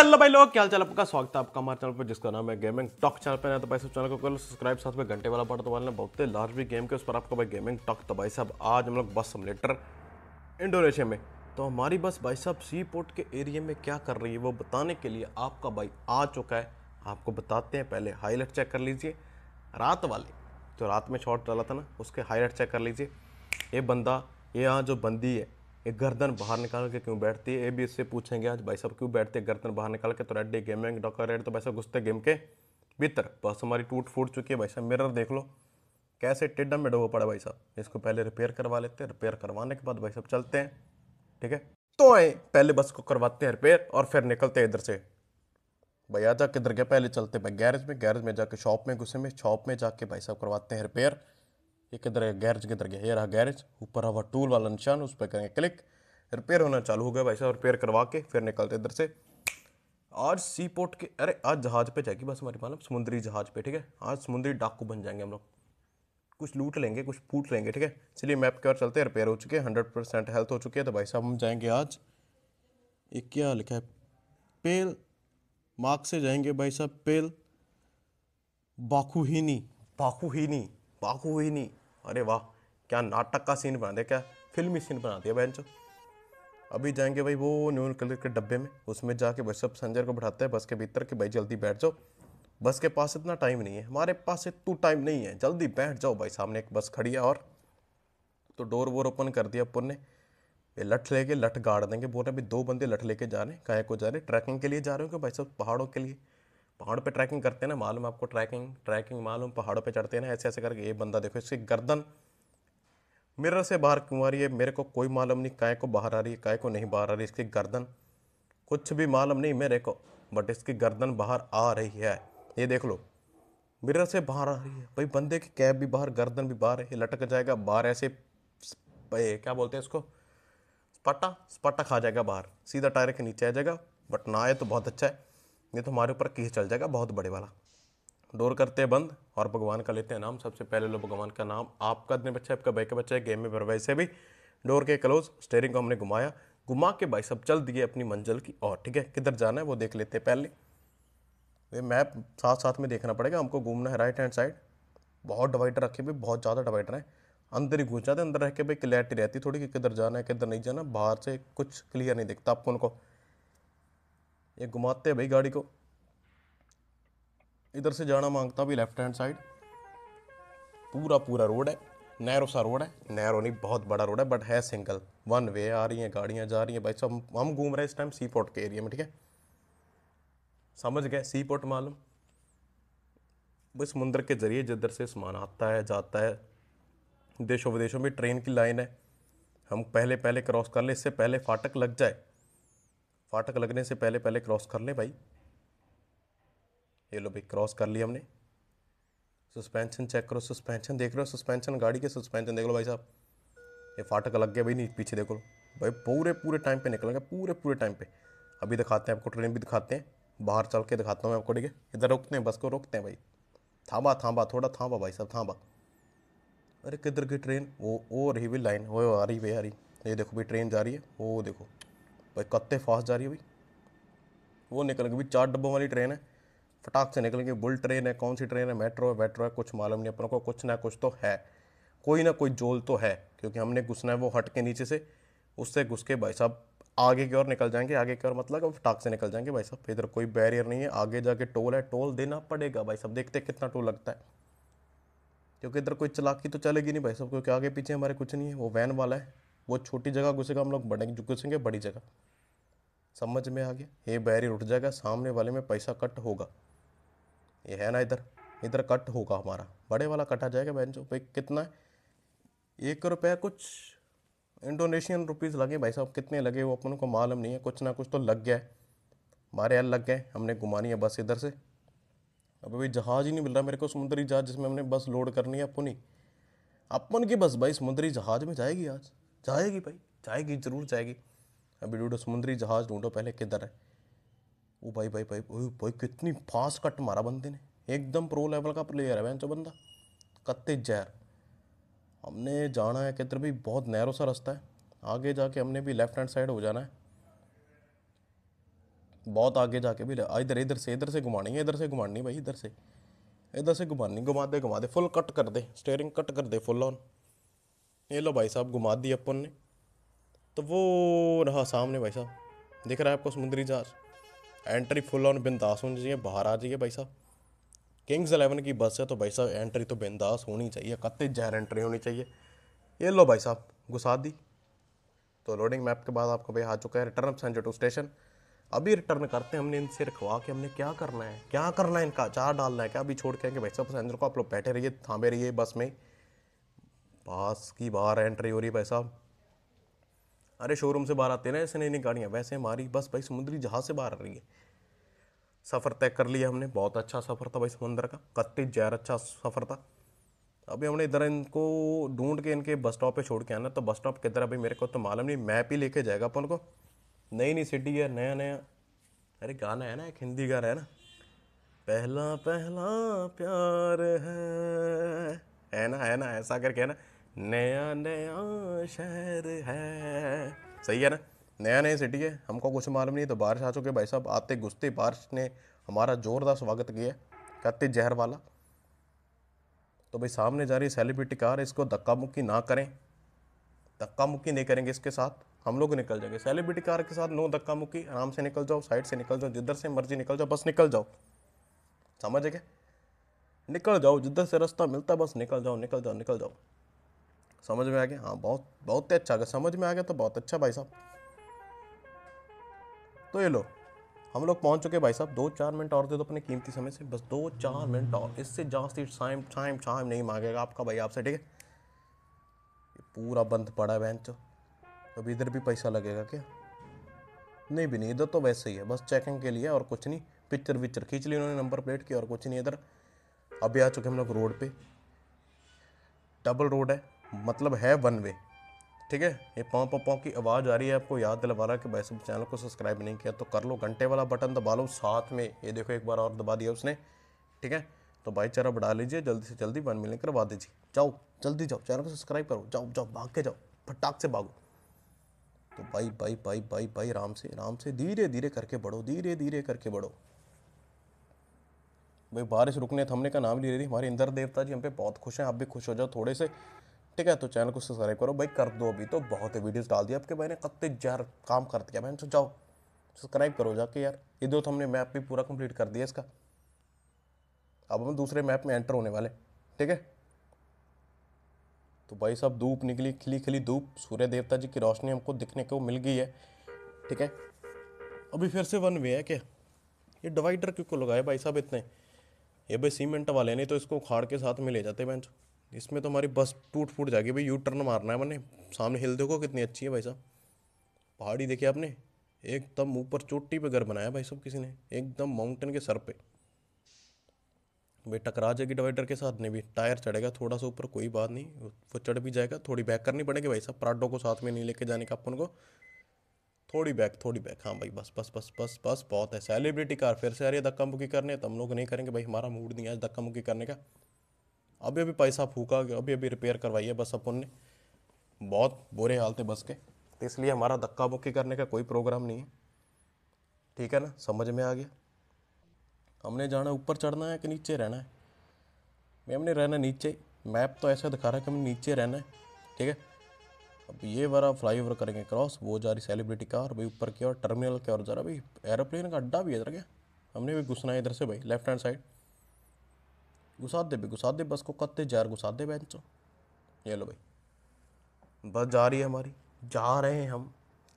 Hello भाई लोग क्या चल चाल आपका स्वागत है आपका हमारे चैनल पर जिसका नाम है गेमिंग टॉक चैनल पर तो भाई सब चैनल को कर सब्सक्राइब साथ में घंटे वाला बटन वाले बहुत ही लार्ज गेम के उस पर आपका भाई गेमिंग टॉक तो भाई साहब आज हम लोग बस सिमुलेटर इंडोनेशिया में तो हमारी बस भाई साहब सी पोर्ट के एरिया में क्या कर रही है वो बताने के लिए आपका भाई आ चुका है आपको बताते हैं पहले हाईलाइट चेक कर लीजिए रात वाले जो रात में शॉर्ट डाला था ना उसके हाईलाइट चेक कर लीजिए ये बंदा ये यहाँ जो बंदी है एक गर्दन बाहर निकाल के क्यों बैठती है ये भी इससे पूछेंगे आज भाई साहब क्यों बैठते हैं गर्दन बाहर निकाल के तो रेड गेम में डॉकर रेड तो भाई साहब घुसते गेम के भीतर बस हमारी टूट फूट चुकी है भाई साहब मिरर देख लो कैसे टिड्डा में डोबो पड़ा भाई साहब इसको पहले रिपेयर करवा लेते हैं रिपेयर करवाने के बाद भाई साहब चलते हैं ठीक है तो आए पहले बस को करवाते हैं रिपेयर और फिर निकलते हैं इधर से भाई जा किधर गया पहले चलते भाई गैरेज में गैरेज में जाके शॉप में घुसे में शॉप में जाके भाई साहब करवाते हैं रिपेयर ये किधर है गैरज किधर गया ये रहा गैरेज ऊपर हवा टूल वाला निशान उस पर करेंगे क्लिक रिपेयर होना चालू हो गया भाई साहब रिपेयर करवा के फिर निकलते इधर से आज सी पोर्ट के अरे आज जहाज़ पे जाएगी बस हमारी मतलब समुद्री जहाज़ पे ठीक है आज समुद्री डाकू बन जाएंगे हम लोग कुछ लूट लेंगे कुछ फूट लेंगे ठीक है इसलिए मैप के और चलते हैं रिपेयर हो चुके हैं हंड्रेड परसेंट हेल्थ हो चुकी है तो भाई साहब हम जाएंगे आज एक क्या लिखा है पेल मार्क से जाएंगे भाई साहब पेल बाखू ही नहीं अरे वाह क्या नाटक का सीन बना दिया क्या फिल्मी सीन बना दिया बहन अभी जाएंगे भाई वो न्यू कलर के डब्बे में उसमें जाके भाई सब संजय को बैठाते हैं बस के भीतर कि भाई जल्दी बैठ जाओ बस के पास इतना टाइम नहीं है हमारे पास इतना टाइम नहीं है जल्दी बैठ जाओ भाई सामने एक बस खड़ी है और तो डोर वोर ओपन कर दिया अपन ने ये लठ लेके लठ गाड़ देंगे बोल रहे भाई दो बंदे लठ लेके जा रहे हैं कहे को जा रहे ट्रैकिंग के लिए जा रहे हो कि भाई सब पहाड़ों के लिए पहाड़ पे ट्रैकिंग करते हैं ना मालूम आपको ट्रैकिंग ट्रैकिंग मालूम पहाड़ों पे चढ़ते हैं ना ऐसे ऐसे करके ये बंदा देखो इसकी गर्दन मिरर से बाहर क्यों आ रही है मेरे को कोई मालूम नहीं काय को बाहर आ रही है काय को नहीं बाहर आ रही इसकी गर्दन कुछ भी मालूम नहीं मेरे को बट इसकी गर्दन बाहर आ रही है ये देख लो मिरर से बाहर आ रही है भाई बंदे की कैब भी बाहर गर्दन भी बाहर है लटक जाएगा बाहर ऐसे क्या बोलते हैं इसको स्पट्टा स्पाटा खा जाएगा बाहर सीधा टायर के नीचे आ जाएगा बट ना आए तो बहुत अच्छा है नहीं तो हमारे ऊपर केस चल जाएगा बहुत बड़े वाला डोर करते हैं बंद और भगवान का लेते हैं नाम सबसे पहले लो भगवान का नाम आपका दिन बच्चा है आपका बाइक का बच्चा है गेम में भर वैसे भी डोर के क्लोज स्टेयरिंग को हमने घुमाया घुमा के भाई सब चल दिए अपनी मंजिल की और ठीक है किधर जाना है वो देख लेते हैं पहले ये मैप साथ साथ में देखना पड़ेगा हमको घूमना है राइट हैंड साइड बहुत डिवाइडर रखे भाई बहुत ज़्यादा डिवाइडर है अंदर ही घुस जाते अंदर रह के भाई क्लैरिटी रहती थोड़ी कि किधर जाना है किधर नहीं जाना बाहर से कुछ क्लियर नहीं दिखता आपको उनको ये घुमाते हैं भाई गाड़ी को इधर से जाना मांगता भी लेफ्ट हैंड साइड पूरा पूरा रोड है नैरो सा रोड है नैरो नहीं बहुत बड़ा रोड है बट है सिंगल वन वे आ रही हैं गाड़ियाँ जा रही हैं भाई सब हम घूम रहे हैं इस टाइम सी पोर्ट के एरिया में ठीक है समझ गए सी पोर्ट मालूम वो समुंदर के ज़रिए जिधर से सामान आता है जाता है देशों विदेशों में ट्रेन की लाइन है हम पहले पहले क्रॉस कर ले इससे पहले फाटक लग जाए फाटक लगने से पहले पहले क्रॉस कर लें भाई ये लो भाई क्रॉस कर लिया हमने सस्पेंशन चेक करो सस्पेंशन देख रहे हो सस्पेंशन गाड़ी के सस्पेंशन देख लो भाई साहब ये फाटक लग गया भाई नहीं पीछे देखो भाई पूरे पूरे टाइम पे निकल गया पूरे पूरे टाइम पे अभी दिखाते हैं आपको ट्रेन भी दिखाते हैं बाहर चल के दिखाता हूँ मैं आपको ठीक है इधर रोकते हैं बस को रोकते हैं भाई थामा थामा थोड़ा थामा भाई साहब थामा अरे किधर की ट्रेन वो ओ रही भाई लाइन वो आ रही भाई आ रही ये देखो भाई ट्रेन जा रही है वो देखो भाई कत्ते फास्ट जा रही है भाई वो निकल गई चार डब्बों वाली ट्रेन है फटाक से निकल गई बुल ट्रेन है कौन सी ट्रेन है मेट्रो है मेट्रो है कुछ मालूम नहीं अपन को कुछ ना कुछ तो है कोई ना कोई जोल तो है क्योंकि हमने घुसना है वो हट के नीचे से उससे घुस के भाई साहब आगे की ओर निकल जाएंगे आगे की ओर मतलब अब से निकल जाएंगे भाई साहब इधर कोई बैरियर नहीं है आगे जाके टोल है टोल देना पड़ेगा भाई साहब देखते कितना टोल लगता है क्योंकि इधर कोई चलाकी तो चलेगी नहीं भाई साहब क्योंकि आगे पीछे हमारे कुछ नहीं है वो वैन वाला है वो छोटी जगह घुसेगा हम लोग बड़े घुसेंगे बड़ी जगह समझ में आ गया ये बैरियर उठ जाएगा सामने वाले में पैसा कट होगा ये है ना इधर इधर कट होगा हमारा बड़े वाला कटा जाएगा बहन जो भाई कितना है एक रुपया कुछ इंडोनेशियन रुपीज़ लगे भाई साहब कितने लगे वो अपन को मालूम नहीं है कुछ ना कुछ तो लग गया है हमारे यहाँ लग गए हमने घुमानी है बस इधर से अब अभी जहाज़ ही नहीं मिल रहा मेरे को समुद्री जहाज़ जिसमें हमने बस लोड करनी है अपनी अपन की बस भाई समुद्री जहाज़ में जाएगी आज जाएगी भाई जाएगी ज़रूर जाएगी अभी ढूंढो समुद्री जहाज ढूंढो पहले किधर है वो भाई भाई भाई भाई भाई कितनी फास्ट कट मारा बंदे ने एकदम प्रो लेवल का प्लेयर है बेंचो बंदा कत्ते जहर हमने जाना है किधर भी बहुत नैरो सा रास्ता है आगे जाके हमने भी लेफ्ट हैंड साइड हो जाना है बहुत आगे जाके भी इधर इधर से इधर से घुमानी है इधर से घुमानी भाई इधर से इधर से घुमानी घुमा दे घुमा दे फुल कट कर दे स्टेयरिंग कट कर दे फुल ऑन ये लो भाई साहब घुमा दी अपन ने तो वो रहा सामने भाई साहब दिख रहा है आपको समुद्री जहाज एंट्री फुल ऑन बिंदास होनी चाहिए बाहर आ जाइए भाई साहब किंग्स एलेवन की बस है तो भाई साहब एंट्री तो बिंदास होनी चाहिए कत्ते जहर एंट्री होनी चाहिए ये लो भाई साहब घुसा दी तो लोडिंग मैप के बाद आपको भाई आ चुका है रिटर्न सेंजो टू स्टेशन अभी रिटर्न करते हैं हमने इनसे रखवा के हमने क्या करना है क्या करना है इनका चार डालना है क्या अभी छोड़ के आएंगे भाई साहब सेंजर को आप लोग बैठे रहिए थामे रहिए बस में पास की बाहर एंट्री हो रही है भाई साहब अरे शोरूम से बाहर आते ना ऐसे नई नई गाड़ियाँ वैसे हमारी बस भाई समुद्री जहाज़ से बाहर आ रही है सफ़र तय कर लिया हमने बहुत अच्छा सफ़र था भाई समुंदर का कत्तीस जहर अच्छा सफ़र था अभी हमने इधर इनको ढूंढ के इनके बस स्टॉप पे छोड़ के आना तो बस स्टॉप किधर अभी मेरे को तो मालूम नहीं मैप ही लेके जाएगा अपन को नई नई सिटी है नया नया अरे गाना है ना एक हिंदी गाना है ना पहला पहला प्यार है है ना है ना ऐसा करके है ना नया नया शहर है सही है ना नया नया सिटी है हमको कुछ मालूम नहीं तो बारिश आ चुके भाई साहब आते घुसते बारिश ने हमारा ज़ोरदार स्वागत किया कहते जहर वाला तो भाई सामने जा रही सेलिब्रिटी कार इसको धक्का मुक्की ना करें धक्का मुक्की नहीं करेंगे इसके साथ हम लोग निकल जाएंगे सेलिब्रिटी कार के साथ नो धक्का मुक्की आराम से निकल जाओ साइड से निकल जाओ जिधर से मर्जी निकल जाओ बस निकल जाओ समझ गए निकल जाओ जिधर से रास्ता मिलता बस निकल जाओ निकल जाओ निकल जाओ समझ में आ गया हाँ बहुत बहुत ही अच्छा अगर समझ में आ गया तो बहुत अच्छा भाई साहब तो ये लो हम लोग पहुंच चुके भाई साहब दो चार मिनट और दे दो अपने कीमती समय से बस दो चार मिनट और इससे जास्ती टाइम टाइम टाइम नहीं मांगेगा आपका भाई आपसे ठीक है पूरा बंद पड़ा है बेंच तो। अब इधर भी पैसा लगेगा क्या नहीं भी नहीं इधर तो वैसे ही है बस चेकिंग के लिए और कुछ नहीं पिक्चर विक्चर खींच ली उन्होंने नंबर प्लेट की और कुछ नहीं इधर अभी आ चुके हम लोग रोड पे डबल रोड है मतलब है वन वे ठीक है ये पाँव पाँव पाँव की आवाज़ आ रही है आपको याद दिलवा रहा है कि भाई साहब चैनल को सब्सक्राइब नहीं किया तो कर लो घंटे वाला बटन दबा लो साथ में ये देखो एक बार और दबा दिया उसने ठीक है तो भाईचारा बढ़ा लीजिए जल्दी से जल्दी वन मिलने करवा दीजिए जाओ जल्दी जाओ चैनल को सब्सक्राइब करो जाओ जाओ भाग के जाओ फटाक से भागो तो भाई भाई भाई भाई भाई आराम से आराम से धीरे धीरे करके बढ़ो धीरे धीरे करके बढ़ो भाई बारिश रुकने थमने का नाम ले रही हमारे इंद्र देवता जी हम पे बहुत खुश हैं आप भी खुश हो जाओ थोड़े से ठीक है तो चैनल को सब्सक्राइब करो भाई कर दो अभी तो बहुत ही वीडियोस डाल दिए आपके भाई ने कत्ते जहर काम कर दिया मैंने तो जाओ सब्सक्राइब करो जाके यार ये दो तो हमने मैप भी पूरा कंप्लीट कर दिया इसका अब हम दूसरे मैप में एंटर होने वाले ठीक है तो भाई साहब धूप निकली खिली खिली धूप सूर्य देवता जी की रोशनी हमको दिखने को मिल गई है ठीक है अभी फिर से वन वे है क्या ये डिवाइडर क्यों लगाए भाई साहब इतने ये भाई सीमेंट वाले नहीं तो इसको उखाड़ के साथ में ले जाते बैंक इसमें तो हमारी बस टूट फूट जाएगी भाई यू टर्न मारना है मैंने सामने हिल देखो कितनी अच्छी है भाई साहब पहाड़ी देखी आपने एकदम ऊपर चोटी पे घर बनाया भाई सब किसी ने एकदम माउंटेन के सर पे भाई टकरा जाएगी डिवाइडर के साथ नहीं भी टायर चढ़ेगा थोड़ा सा ऊपर कोई बात नहीं वो चढ़ भी जाएगा थोड़ी बैक करनी पड़ेगी भाई साहब प्राडो को साथ में नहीं लेके जाने का अपन को थोड़ी बैक थोड़ी बैक हाँ भाई बस बस बस बस बस बहुत है सेलिब्रिटी कार फिर से आ रही है धक्का मुक्की करने तो हम लोग नहीं करेंगे भाई हमारा मूड नहीं है धक्का मुक्की करने का अभी अभी पैसा फूका अभी अभी रिपेयर करवाई है बस अपन ने बहुत बुरे हाल थे बस के तो इसलिए हमारा धक्का बुक्की करने का कोई प्रोग्राम नहीं है ठीक है ना समझ में आ गया हमने जाना ऊपर चढ़ना है कि नीचे रहना है मैम ने रहना नीचे मैप तो ऐसा दिखा रहा है कि हमें नीचे रहना है ठीक है अब ये वाला फ्लाई ओवर करेंगे क्रॉस वो जा रही सेलिब्रिटी कार भाई ऊपर की और टर्मिनल के और जा रहा भाई एरोप्लेन का अड्डा भी है इधर क्या हमने भी घुसना है इधर से भाई लेफ्ट हैंड साइड घुसा दे भी घुसा दे बस को कत्ते जार घुसा दे बहन चो ये लो भाई बस जा रही है हमारी जा रहे हैं हम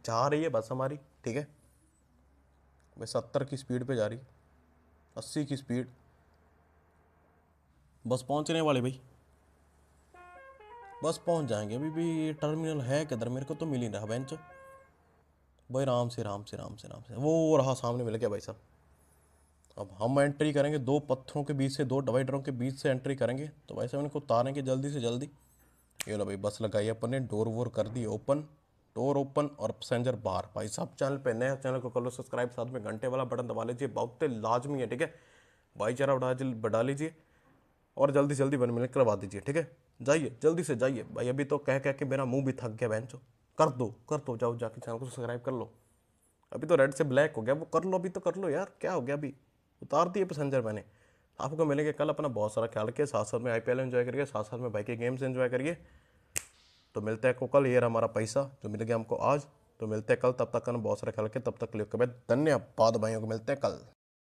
जा रही है बस हमारी ठीक है भाई सत्तर की स्पीड पे जा रही अस्सी की स्पीड बस पहुंचने वाले भाई बस पहुंच जाएंगे अभी भी ये टर्मिनल है किधर मेरे को तो मिल ही रहा बेंच भाई राम से राम से राम से राम से वो रहा सामने मिल गया भाई साहब अब हम एंट्री करेंगे दो पत्थरों के बीच से दो डिवाइडरों के बीच से एंट्री करेंगे तो भाई साहब इनको उतारेंगे जल्दी से जल्दी ये लो भाई बस लगाई अपन ने डोर वोर कर दी ओपन डोर ओपन और पैसेंजर बाहर भाई साहब चैनल पे नया चैनल को कर लो सब्सक्राइब साथ में घंटे वाला बटन दबा लीजिए बहुत लाजमी है ठीक है भाईचारा बढ़ा बढ़ा लीजिए और जल्दी जल्दी बन मिलने करवा दीजिए ठीक है जाइए जल्दी से जाइए भाई अभी तो कह कह के मेरा मुंह भी थक गया बहन कर दो कर दो जाओ जाके चैनल को सब्सक्राइब कर लो अभी तो रेड से ब्लैक हो गया वो कर लो अभी तो कर लो यार क्या हो गया अभी उतार दिए पैसेंजर मैंने आपको मिलेंगे कल अपना बहुत सारा ख्याल रखिए साथ साथ में आई पी एंजॉय करिए साथ साथ में बाइक के गेम्स एंजॉय करिए तो मिलते हैं आपको कल ये हमारा पैसा जो मिल गया हमको आज तो मिलते हैं कल तब तक बहुत सारा ख्याल रखिए तब तक के लिए धन्यवाद भाइयों को मिलते हैं कल